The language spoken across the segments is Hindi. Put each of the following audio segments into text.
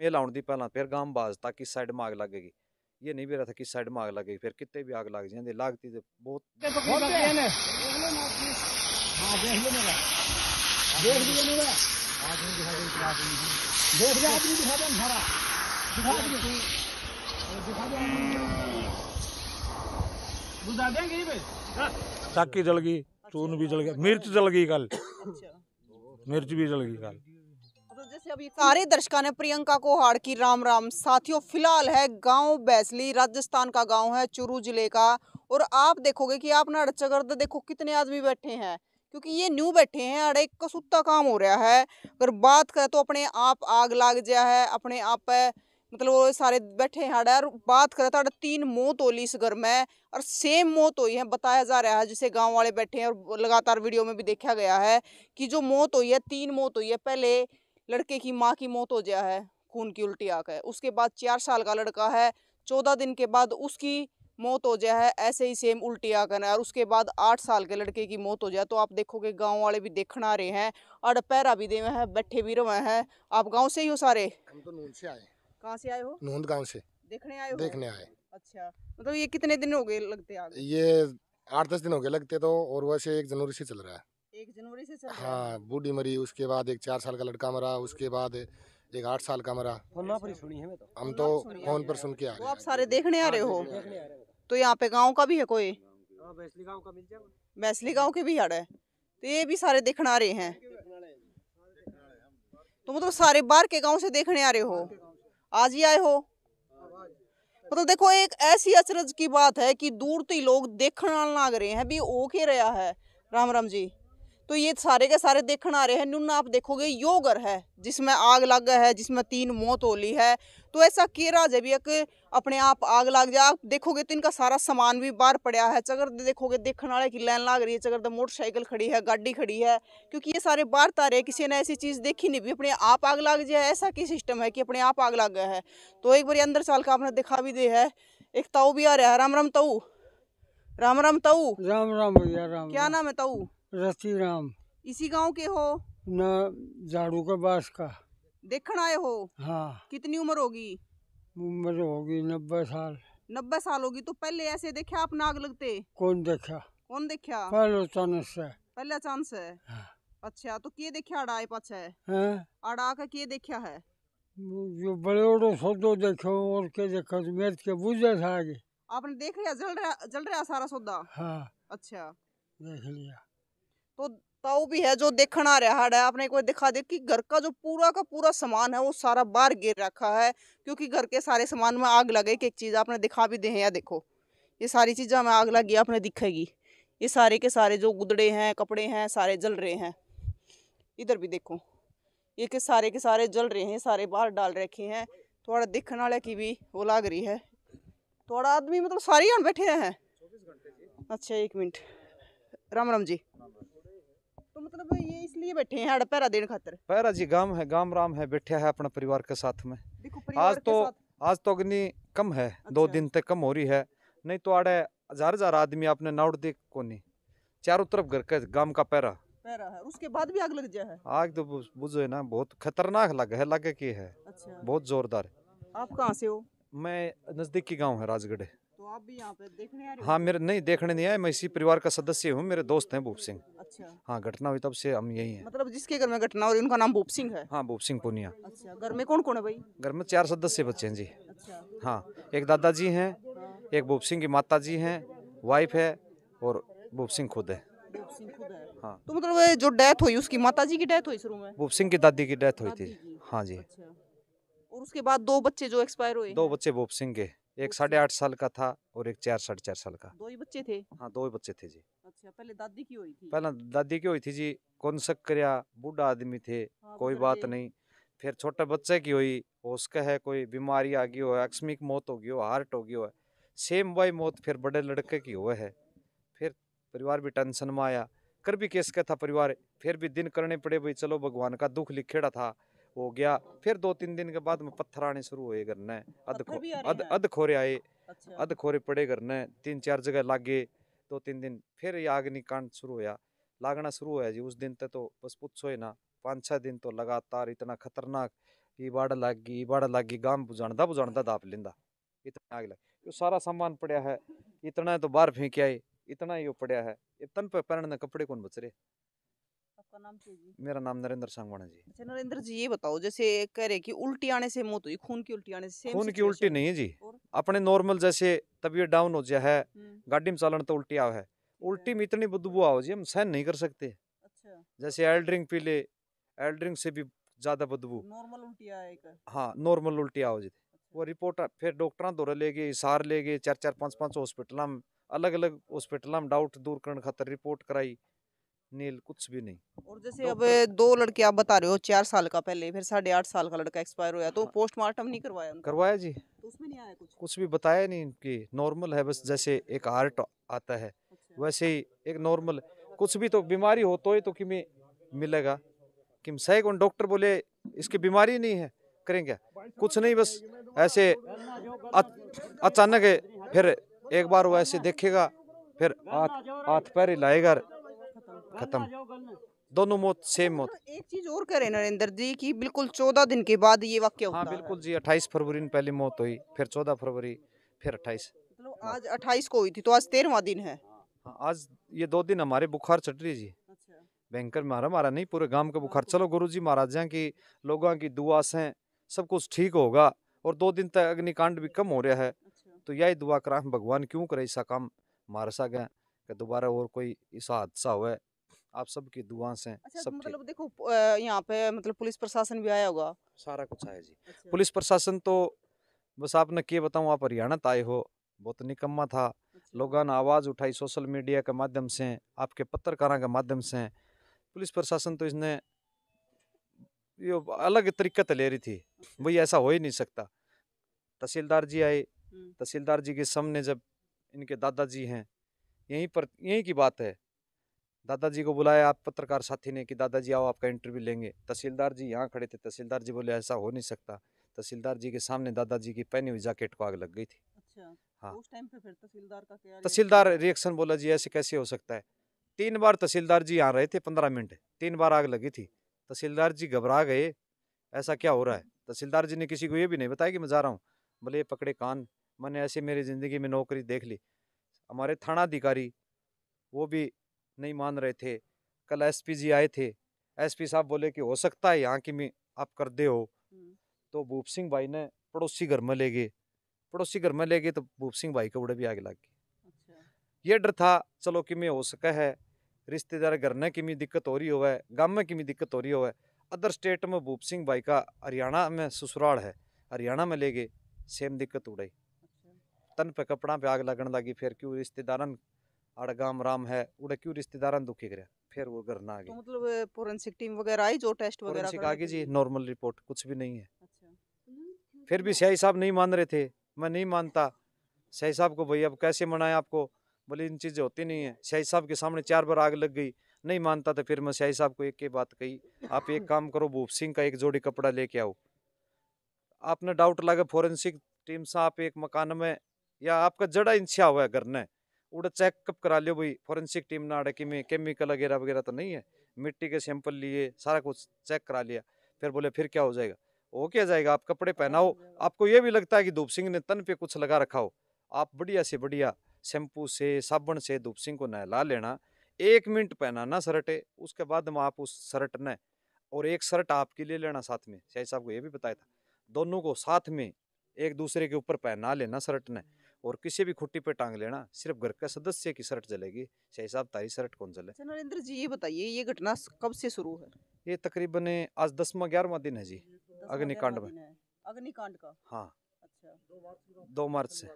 మేల ఆਉਣ ది పహలా ఫిర్ గాం బాజ్ తకి సైడ్ మాగ్ లగేగి యే నిహి మేరా తకి సైడ్ మాగ్ లగేగి ఫిర్ కిtte బి ఆగ్ లగ్ జందె లగ్తీ దె బోత్ బోత్ ఆగ్ యానే దేఖ్ దియే మేరా దేఖ్ దియే మేరా ఆజ్ దియే దేఖ్ దియే దేఖ్ జా ఆత్ని దేఖయాన్ ఖడా సుధా ఆత్ని దేఖయాన్ బుదా దేంగే కీ బె చాకి దల్గి టూన్ బి జల్ గయా మిర్చ్ దల్గి గల్ అచ్చా మిర్చ్ బి జల్ గీ గల్ से अभी सारे दर्शकों ने प्रियंका को हाड़ की राम राम साथियों फिलहाल है गांव बैसली राजस्थान का गांव है चूरू जिले का और आप देखोगे कि आप ना अड़चगर्द देखो कितने आदमी बैठे हैं क्योंकि ये न्यू बैठे हैं अड़े कसुत्ता काम हो रहा है अगर बात करें तो अपने आप आग लाग गया है अपने आप मतलब वो सारे बैठे हैं और बात करें तो अड़ा तीन मौत होली इस घर में और सेम मौत हुई है बताया जा रहा है जिसे गांव वाले बैठे हैं और लगातार वीडियो में भी देखा गया है कि जो मौत हुई है तीन मौत हुई है पहले लड़के की माँ की मौत हो गया है खून की उल्टी आ है उसके बाद चार साल का लड़का है चौदह दिन के बाद उसकी मौत हो जाए ऐसे ही सेम उल्टी आकर और उसके बाद आठ साल के लड़के की मौत हो जाए तो आप देखोगे गांव वाले भी देखना रहे हैं और पैरा भी हुए हैं बैठे भी रहे हैं आप गांव से ही हो सारे हम तो नूंद से आए कहाँ से आए हो नूंद गांव से देखने आए हो देखने आए अच्छा मतलब ये कितने दिन हो गए लगते ये आठ दस दिन हो गए लगते तो और वैसे एक जनवरी से चल रहा है एक जनवरी से चल हाँ बूढ़ी मरी उसके बाद एक चार साल का लड़का मरा हम्म। उसके बाद एक आठ साल का मरा फोन तो। तो पर सुनी है तो हम तो फोन पर सुन के आ रहे तो आप सारे देखने आ रहे हो हाँ, तो यहाँ पे गाँव का भी है कोई मैसली हाँ, गाँव के भी हड़ है तो ये भी सारे देखने आ रहे हैं तो मतलब सारे बाहर के गाँव से देखने आ रहे हो आज ही आए हो मतलब देखो एक ऐसी अचरज की बात है कि दूर तो ही लोग देखने लग रहे हैं भी ओके रहा है राम राम जी तो ये सारे के सारे देख आ रहे हैं नुन आप देखोगे यो घर है जिसमें आग लग है जिसमें तीन मौत होली है तो ऐसा केरा जब एक अपने आप आग लग जाए आप देखोगे तो इनका सारा सामान भी बाहर पड़ा है चगर देखोगे देखने वाले की लाइन लग रही है चगर मोटरसाइकिल खड़ी है गाड़ी खड़ी है क्योंकि ये सारे बाहर तारे किसी ने ऐसी चीज़ देखी नहीं भी अपने आप आग लग जाए ऐसा की सिस्टम है कि अपने आप आग लग गया है तो एक बार अंदर चाल का आपने दिखा भी दे है एक ताऊ भी आ रहा है राम राम ताऊ राम राम ताऊ राम राम भैया राम क्या नाम है ताऊ रति राम इसी गांव के हो ना झाड़ू का बास का देखण आए हो हाँ कितनी उम्र होगी उम्र होगी नब्बे साल नब्बे साल होगी तो पहले ऐसे देखा आप नाग लगते कौन देखा कौन देखा पहले चांस है पहला चांस है हाँ। अच्छा तो क्या देखा अड़ा है पाछे है हाँ। अड़ा का क्या देखा है जो बड़े बड़े सौदो देखे और के देखा तो मेरे के बुझे था आगे आपने देख लिया जल रहा जल रहा सारा सौदा हाँ अच्छा देख लिया तो ताऊ भी है जो देखना रहा है आपने कोई दिखा दे कि घर का जो पूरा का पूरा सामान है वो सारा बाहर गिर रखा है क्योंकि घर के सारे सामान में आग लगे कि एक चीज़ आपने दिखा भी दे है या देखो ये सारी चीज़ें हमें आग लगी आपने दिखेगी ये सारे के सारे जो गुदड़े हैं कपड़े हैं सारे जल रहे हैं इधर भी देखो ये के सारे के सारे जल रहे हैं सारे बाहर डाल रखे हैं थोड़ा देखने वाले की भी वो लाग रही है थोड़ा आदमी मतलब सारे यहाँ बैठे हैं अच्छा एक मिनट राम राम जी तो मतलब ये इसलिए बैठे हैं हड़ पैरा देने खातर पैरा जी गांव है गांव राम है बैठे है अपने परिवार के साथ में आज तो आज तो अग्नि कम है दो अच्छा। दिन तक कम हो रही है नहीं तो आड़े हजार हजार आदमी आपने नाउट देख को नहीं चारों तरफ घर का गांव का पैरा पैरा है उसके बाद भी आग लग जाए आग तो बुझो है ना बहुत खतरनाक लग है लगे की है अच्छा। बहुत जोरदार आप कहाँ से हो मैं नजदीकी गांव है राजगढ़ भी पे हाँ मेरे नहीं देखने नहीं आए मैं इसी परिवार का सदस्य हूँ मेरे दोस्त हैं भूप सिंह अच्छा हाँ घटना हुई तब से हम यही हैं मतलब जिसके घर में घटना हो उनका नाम भूप सिंह है हाँ भूप सिंह पुनिया अच्छा घर में कौन कौन है भाई घर में चार सदस्य बच्चे हैं जी अच्छा हाँ एक दादाजी हैं एक भूप सिंह की माता जी हैं वाइफ है और भूप सिंह खुद है हाँ। तो मतलब जो डेथ हुई उसकी माता जी की डेथ हुई शुरू में भूप सिंह की दादी की डेथ हुई थी हाँ जी अच्छा। और उसके बाद दो बच्चे जो एक्सपायर हुए दो बच्चे भूप सिंह के एक साढ़े आठ साल का था और एक चार साढ़े चार साल का दो ही बच्चे थे हाँ दो ही बच्चे थे जी अच्छा पहले दादी की हुई थी पहले दादी की हुई थी जी कौन सक्रिया बूढ़ा आदमी थे हाँ, कोई बात नहीं फिर छोटे बच्चे की हुई उसका है कोई बीमारी आ गई हो आकस्मिक मौत हो गई हो हार्ट हो गई हो सेम वाई मौत फिर बड़े लड़के की हुए है फिर परिवार भी टेंशन में आया कर भी केस का था परिवार फिर भी दिन करने पड़े भाई चलो भगवान का दुख लिखेड़ा था हो गया फिर दो तीन दिन के बाद में पत्थर आने शुरू हुए करने अध अध अद खोरे आए अच्छा। अद अध खोरे पड़े करने तीन चार जगह लागे दो तीन दिन फिर ये आग्नि कांड शुरू होया लागना शुरू होया जी उस दिन तक तो बस पूछो ही ना पाँच छः दिन तो लगातार इतना खतरनाक ये बाढ़ लग गई बाढ़ लग गई गांव बुझाणदा बुझाणदा दाप लिंदा इतना आग लग तो सारा सामान पड़ा है इतना तो बाहर फेंक आए इतना ही पड़ा है इतन पे पहनने कपड़े कौन बच रहे आपका नाम क्या जी मेरा नाम नरेंद्र सांगवाना जी अच्छा नरेंद्र जी ये बताओ जैसे कह रहे कि उल्टी आने से मौत हुई खून की उल्टी आने से खून की उल्टी नहीं है जी अपने नॉर्मल जैसे तबीयत डाउन हो जाए है हम्म। गाड़ी में चालन तो उल्टी आवे उल्टी में इतनी बदबू आओ जी हम सहन नहीं कर सकते अच्छा जैसे एल्ड्रिंग पी ले एल्ड्रिंग से भी ज्यादा बदबू नॉर्मल उल्टी आए हाँ नॉर्मल उल्टी आओ जी अच्छा। वो रिपोर्ट फिर डॉक्टर दौरे ले गए इशार ले गए चार चार पाँच पाँच हॉस्पिटल में अलग अलग हॉस्पिटल में डाउट दूर करने खातर रिपोर्ट कराई नेल कुछ भी नहीं और जैसे तो अब दो लड़के आप बता रहे हो चार साल का पहले फिर साढ़े आठ साल का लड़का एक्सपायर हो गया तो हाँ। पोस्टमार्टम नहीं करवाया करवाया जी तो उसमें नहीं आया कुछ कुछ भी बताया नहीं कि नॉर्मल है बस जैसे एक हार्ट आता है अच्छा। वैसे ही एक नॉर्मल कुछ भी तो बीमारी हो तो ही तो कि मिलेगा कि सही कौन डॉक्टर बोले इसकी बीमारी नहीं है करेंगे कुछ नहीं बस ऐसे अचानक फिर एक बार वो ऐसे देखेगा फिर हाथ हाथ पैर लाएगा खत्म दोनों मौत सेम अच्छा, मौत एक चीज और करें नरेंद्र जी की बिल्कुल चौदह दिन के बाद ये वाक्य हाँ बिल्कुल जी अट्ठाईस फरवरी में पहली मौत हुई फिर चौदह फरवरी फिर अट्ठाईस आज अट्ठाईस को हुई थी तो आज तेरहवा दिन है हाँ, आज ये दो दिन हमारे बुखार चढ़ रही जी अच्छा। भयंकर मारा मारा नहीं पूरे गांव का बुखार अच्छा। चलो गुरु जी महाराजा की लोगों की दुआ से सब कुछ ठीक होगा और दो दिन तक अग्निकांड भी कम हो रहा है तो यही दुआ करा भगवान क्यों करे ऐसा काम मारसा गया दोबारा और कोई ऐसा हादसा हुआ आप सबकी दुआ से अच्छा, तो सब मतलब देखो यहाँ पे मतलब पुलिस प्रशासन भी आया होगा सारा कुछ आया जी अच्छा। पुलिस प्रशासन तो बस आपने के बताऊँ आप हरियाणा आए हो बहुत निकम्मा था अच्छा। लोगों ने आवाज़ उठाई सोशल मीडिया के माध्यम से आपके पत्रकारों के माध्यम से पुलिस प्रशासन तो इसने यो अलग तरीके ले रही थी अच्छा। वही ऐसा हो ही नहीं सकता तहसीलदार जी आए हम्म। तहसीलदार जी के सामने जब इनके दादाजी हैं यहीं पर यहीं की बात है दादाजी को बुलाया आप पत्रकार साथी ने कि दादाजी आओ आपका इंटरव्यू लेंगे तहसीलदार जी यहाँ खड़े थे तहसीलदार जी बोले ऐसा हो नहीं सकता तहसीलदार जी के सामने दादाजी की पहनी हुई जैकेट को आग लग गई थी अच्छा हाँ। उस टाइम पे फिर तहसीलदार का क्या तहसीलदार रिएक्शन बोला जी ऐसे कैसे हो सकता है तीन बार तहसीलदार जी यहाँ रहे थे पंद्रह मिनट तीन बार आग लगी थी तहसीलदार जी घबरा गए ऐसा क्या हो रहा है तहसीलदार जी ने किसी को ये भी नहीं बताया कि मैं जा रहा हूँ बोले पकड़े कान मैंने ऐसे मेरी ज़िंदगी में नौकरी देख ली हमारे थाना अधिकारी वो भी नहीं मान रहे थे कल एसपी जी आए थे एसपी साहब बोले कि हो सकता है यहाँ की में आप कर दे हो हम्म। तो भूप सिंह भाई ने पड़ोसी घर में ले गए पड़ोसी घर में ले गए तो भूप सिंह भाई उड़े भी आगे लग गए अच्छा। ये डर था चलो कि मैं हो सका है रिश्तेदार घर ने कि दिक्कत हो रही हो है गाँव में कि दिक्कत हो रही हो है अदर स्टेट में भूप सिंह भाई का हरियाणा में ससुराल है हरियाणा में ले गए सेम दिक्कत उड़ाई अच्छा। तन पे कपड़ा पे आग लगन लगी फिर क्यों रिश्तेदार अड़गाम राम है उड़े क्यों रिश्तेदार दुखी कर फिर वो घर ना आ गए तो मतलब फोरेंसिक टीम वगैरह आई जो टेस्ट वगैरह आ गई जी नॉर्मल रिपोर्ट कुछ भी नहीं है अच्छा फिर भी सही साहब नहीं मान रहे थे मैं नहीं मानता सही साहब को भाई अब कैसे मनाए आपको बोले इन चीज़ें होती नहीं है सही साहब के सामने चार बार आग लग गई नहीं मानता तो फिर मैं सही साहब को एक ही बात कही आप एक काम करो भूप सिंह का एक जोड़ी कपड़ा लेके आओ आपने डाउट लगा फोरेंसिक टीम से आप एक मकान में या आपका जड़ा इंसिया हुआ है घर ने उड़ा चेकअप करा लियो भाई फॉरेंसिक टीम ने आ रहा केमिकल वगैरह वगैरह तो नहीं है मिट्टी के सैंपल लिए सारा कुछ चेक करा लिया फिर बोले फिर क्या हो जाएगा हो क्या जाएगा आप कपड़े पहनाओ आपको ये भी लगता है कि धूप सिंह ने तन पे कुछ लगा रखा हो आप बढ़िया से बढ़िया शैम्पू से साबुन से धूप सिंह को नहला लेना एक मिनट पहनाना शर्टे उसके बाद में आप उस शर्ट ने और एक शर्ट आपके लिए लेना साथ में शाही साहब को ये भी बताया था दोनों को साथ में एक दूसरे के ऊपर पहना लेना शर्ट ने और किसी भी खुट्टी पे टांग लेना सिर्फ घर का सदस्य की शर्ट जलेगी शाही साहब तारी शर्ट कौन जले अच्छा, नरेंद्र जी ये बताइए ये घटना कब से शुरू है ये तकरीबन आज दसवा ग्यारहवा दिन है जी अग्निकांड में अग्निकांड का हाँ अच्छा दो मार्च से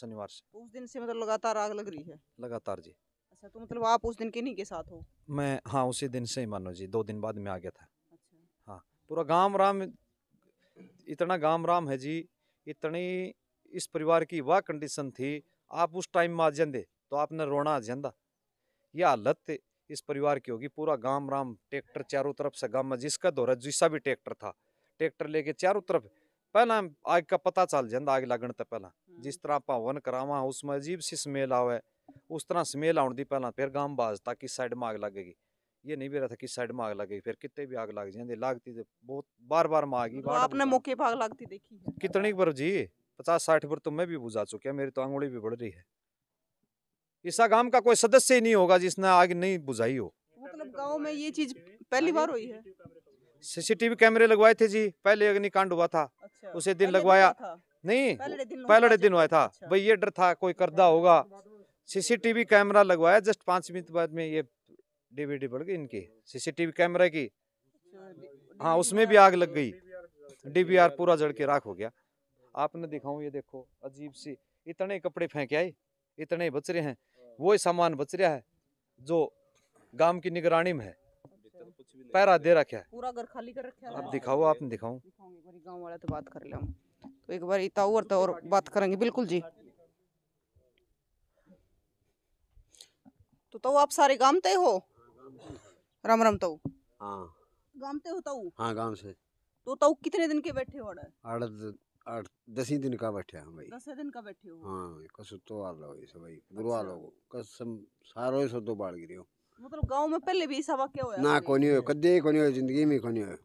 शनिवार से तो उस दिन से मतलब लगातार आग लग रही है लगातार जी अच्छा तो मतलब आप उस दिन के नहीं के साथ हो मैं हाँ उसी दिन से ही मानो जी दो दिन बाद में आ गया था अच्छा हाँ पूरा गांव राम इतना गांव राम है जी इतनी इस परिवार की वह कंडीशन थी आप उस टाइम में आ जाते तो आपने रोना आ जाता यह हालत इस परिवार की होगी पूरा गांव राम ट्रैक्टर चारों तरफ से गांव में जिसका दौरा जिसका भी ट्रैक्टर था ट्रैक्टर लेके चारों तरफ पहला आग का पता चल जाता आग लागण तो पहला हम्म। जिस तरह आप हवन करावा उसमें अजीब सी स्मेल आवे उस तरह स्मेल आने की पहला फिर गांव बाजता किस साइड में आग लगेगी ये नहीं भी रहा था किस साइड में आग लगेगी फिर कितने भी आग लग जाती लागती बहुत बार बार में गई तो आपने मौके पर आग लगती देखी कितनी बार जी पचास साठ बार तो मैं भी बुझा चुका मेरी तो आंगुड़ी भी बढ़ रही है ईसा गांव का कोई सदस्य ही नहीं होगा जिसने आग नहीं बुझाई हो मतलब गांव में ये चीज पहली बार हुई है सीसीटीवी कैमरे लगवाए थे जी पहले अग्निकांड हुआ था अच्छा, उसे दिन लगवाया नहीं पहले दिन हुआ था अच्छा। भाई ये डर था कोई करदा अच्छा। होगा सीसीटीवी कैमरा लगवाया जस्ट पांच मिनट बाद में ये डीवीडी बढ़ गई इनकी सीसीटीवी कैमरा की अच्छा, हाँ उसमें भी आग लग गई डीवीआर पूरा जड़ के राख हो गया आपने दिखाऊं ये देखो अजीब सी इतने कपड़े फेंके आए इतने बच रहे हैं वो ही सामान बच रहा है जो गांव की निगरानी में है तो पैरा दे रखा है पूरा घर खाली कर रखा है अब हाँ, दिखाओ आपने दिखाओ गाँव वाले तो बात कर ले तो एक बार इताऊ और तो और बात करेंगे बिल्कुल जी तो तो आप सारे गांव ते हो राम राम तो हाँ गांव ते हो तो हाँ गांव से तो तो कितने दिन के बैठे हो अड़े आठ दिन का बैठे हम भाई दस दिन का बैठे हो हाँ कस तो वाला हो इस भाई बुरवा अच्छा। लोग कसम सारो तो सो दो बाढ़ हो मतलब गांव में पहले भी ऐसा वाक्य होया ना कोनी हो कदे कोनी हो जिंदगी में कोनी हो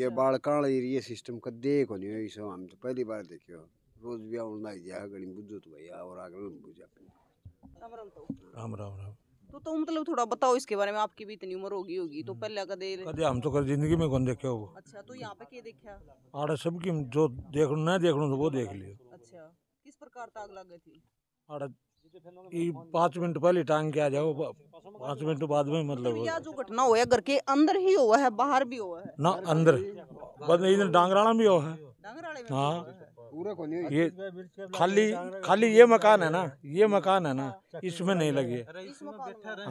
ये अच्छा। बाढ़ काल ये सिस्टम कदे कोनी हो इस हम तो पहली बार देखियो रोज ब्याह उड़ना ही गणी बुझो तो भाई और आगे बुझा तो। राम राम राम राम राम तो तो मतलब थोड़ा बताओ इसके बारे में आपकी भी इतनी उम्र होगी होगी तो हम्म। पहले कदे कदे हम तो कभी जिंदगी में कौन देखे होगा अच्छा तो यहाँ पे क्या देखा आड़े सब की जो देख ना देख तो वो देख लिया अच्छा किस प्रकार ताक लग गई थी आड़े ये पाँच मिनट पहले टांग के आ जाओ पाँच मिनट बाद में मतलब, मतलब यह जो घटना हुआ है घर के अंदर ही हुआ है बाहर भी हुआ है ना अंदर बस इधर डांगराना भी हुआ है हाँ पूरा को नहीं ये खाली खाली ये मकान है ना ये हाँ, मकान है ना इसमें नहीं लगी है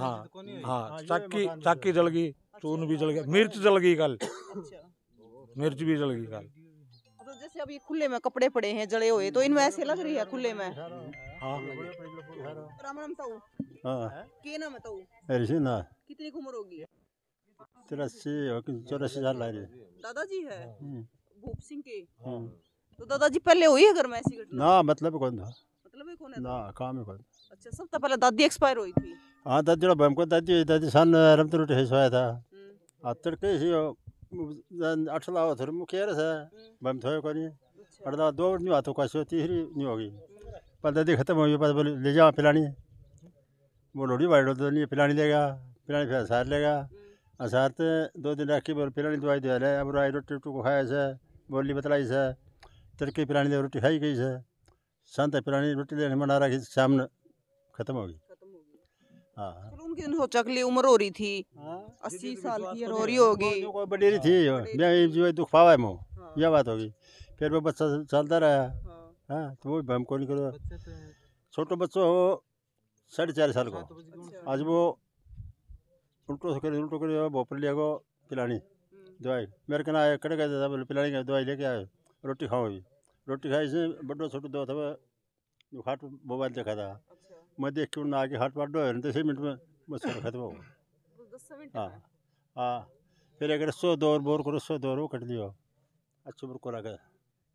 हाँ हाँ चाकी चाकी जल गई चून अच्छा, भी हाँ, जल गया मिर्च जल गई कल अच्छा। मिर्च भी जल गई कल मतलब जैसे अभी खुले में कपड़े पड़े हैं जड़े हुए तो इनमें ऐसे लग रही है खुले में हाँ, हाँ। कितनी उम्र होगी तिरासी चौरासी हजार दादाजी है भूप हम्म। सिंह के हम्म। तो दादाजी पहले हुई अगर मैं ऐसी घटना ना मतलब कौन था मतलब ही कौन है ना काम ही कौन अच्छा सब तो पहले दादी एक्सपायर हुई थी हां दादी जो बम को दादी हुई दादी सन रमत रोटी है सोया था हम्म। आ तड़के सी अठला हो थर मुखे रस है बम थोए कोनी अड़दा दो नहीं हाथों का सो तीसरी नहीं होगी पर दादी खत्म हो गई पर बोले ले जा पिलानी वो लोड़ी वाइड तो नहीं पिलानी लेगा पिलानी फिर सार लेगा हम्म। असार तो दो दिन रखी बोल पिलानी दवाई दे रहे अब रोटी को खाया से बोली बतलाई से तड़के पिलानी की रोटी खाई गई है संत तक रोटी लेने मना रहा शाम खत्म हो गई हाँ। उम्र हो रही थी हाँ। अस्सी साल हो रही होगी बडेरी थी हाँ। जो यह बात होगी फिर वो बच्चा चलता रहा हाँ तो वो हमको नहीं करो तो छोटो बच्चो हो साढ़े चार साल को अच्छा। आज वो उल्टो से उल्टो करे भोपर लिया पिलानी हम्म। दवाई मेरे कहना आया कड़े कहते पिलानी दवाई लेके आए रोटी खाओ रोटी खाई से बड़ो छोटो दवा था हाट मोबाइल देखा था अच्छा। मैं देख के उन्हें आगे हाट पाट दो दस मिनट में बस खत्म हो तो हाँ हाँ फिर अगर सौ दौर बोर करो सौ दौर वो कट दियो अच्छे बोर को लगा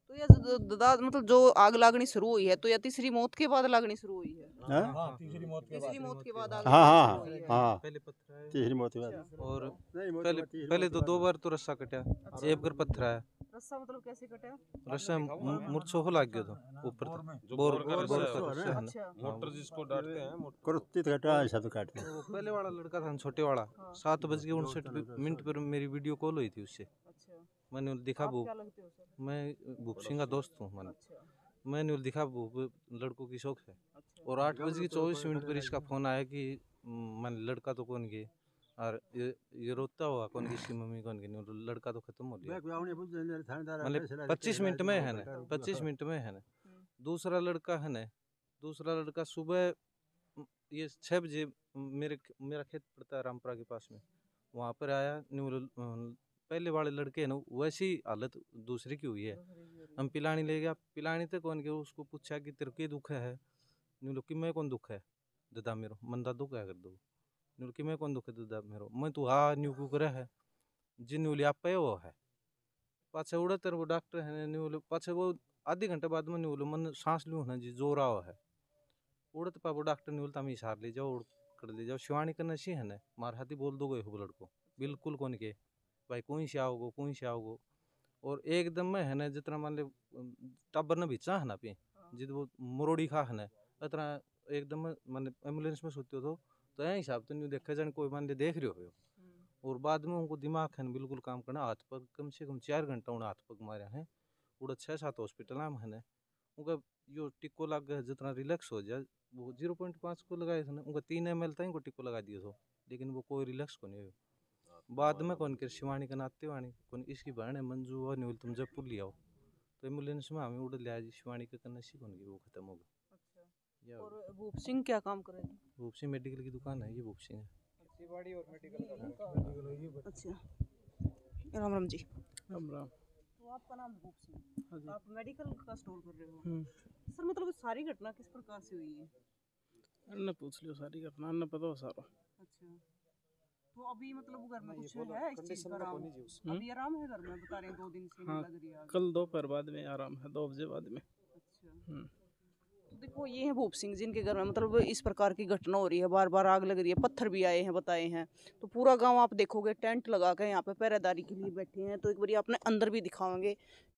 तो ये दादा मतलब जो आग लगनी शुरू हुई है तो या तीसरी मौत के बाद लगनी शुरू हुई है हाँ? हाँ, तीसरी मौत के बाद हाँ हाँ हाँ पहले पत्थर तीसरी मौत के बाद और अच्छा। पहले तो दो बार तो रस्सा कटा जेब अच्छा। कर पत्थर आया रस्सा मतलब कैसे कटे रस्सा मुरछो हो गयो तो ऊपर तक बोर बोर अच्छा मोटर जिसको डालते हैं कुर्ती कटा ऐसा तो काटते हैं पहले वाला लड़का था छोटे वाला हाँ। सात बज के उनसठ मिनट पर मेरी वीडियो कॉल हुई थी उससे अच्छा। मैंने दिखा वो मैं भूप सिंह का दोस्त हूँ मैंने अच्छा। मैंने दिखा वो लड़कों की शौक है अच्छा। और आठ बज के चौबीस मिनट पर इसका फ़ोन आया कि मैंने लड़का तो कौन गए और ये, ये रोता हुआ कौन किसी मम्मी कौन की नहीं मतलब लड़का तो खत्म हो गया मतलब पच्चीस मिनट में है ना पच्चीस मिनट में है ना दूसरा लड़का है ना दूसरा लड़का सुबह ये छः बजे मेरे मेरा खेत पड़ता है रामपुरा के पास में वहाँ पर आया न्यू पहले वाले लड़के हैं ना वैसी हालत दूसरी की हुई है हम पिलानी ले गया पिलानी तक तो कौन के उसको पूछा कि तेरे के दुख है न्यू लोग कि मैं कौन दुख है दादा मेरा मंदा दुख है कर दो ನುಲ್ಕಿಮೆ ಕೊಂದು ಕದ್ದ मैं तू तो हा न्यू ನೀವು ಕುಕರೆ है जिन न्यूली आप पे वो है पाछे उड़े तेरे वो डॉक्टर है न्यूल पाछे वो आधे घंटे बाद में न्यूल मन सांस लू ना जी जोर आओ है उड़े तो वो डॉक्टर न्यूल तम इशार ले जाओ उड़ कर ले जाओ शिवानी का नशी है ना मार हाथी बोल दो गए हो लड़को बिल्कुल कौन के भाई कोई से आओगो कोई से आओगो और एकदम में है ना जितना मान ले टब्बर ने बिचा है ना पे हाँ। जित वो मुरोड़ी खा है ना इतना एकदम मैंने एम्बुलेंस में सोते हो तो तो यही हिसाब तो नहीं देखा जाने कोई बंदे देख रहे हो हम्म। और बाद में उनको दिमाग है बिल्कुल काम करना हाथ पग कम से कम चार घंटा उन्हें हाथ पग मारे हैं उड़ा छः सात हॉस्पिटल में है उनका यो टिक्को लग गया जितना रिलैक्स हो जाए वो जीरो पॉइंट पाँच को लगाए थे उनका तीन एम एल था इनको टिक्को लगा दिए थो लेकिन वो कोई रिलैक्स को नहीं हुए तो बाद में कौन कर शिवानी का नाते वाणी कौन इसकी बहन है मंजू और न्यूल तुम जब पुल लिया हो तो एम्बुलेंस में हमें उड़ लिया शिवानी का कन्नसी कौन की वो खत्म हो गया और भूप सिंह क्या काम कर रहे हैं भूप सिंह मेडिकल की दुकान है ये भूप सिंह है और मेडिकल अच्छा राम राम जी राम राम तो आपका नाम भूप सिंह हाँ आप मेडिकल का स्टोर कर रहे हो हम्म। सर मतलब सारी घटना किस प्रकार से हुई है पूछ लियो सारी घटना पता हो सारा अच्छा तो अभी मतलब घर में कुछ है इस चीज का हम्म? अभी आराम है घर में बता रहे हैं दो दिन से हाँ, लग रही है कल दोपहर बाद में आराम है दो बजे बाद में अच्छा हम्म। देखो ये है भूप सिंह जिनके घर में मतलब इस प्रकार की घटना हो रही है बार बार आग लग रही है पत्थर भी आए हैं बताए हैं तो पूरा गांव आप देखोगे टेंट लगा के यहाँ पे पहरेदारी के लिए बैठे हैं तो एक बार आपने अंदर भी दिखाओगे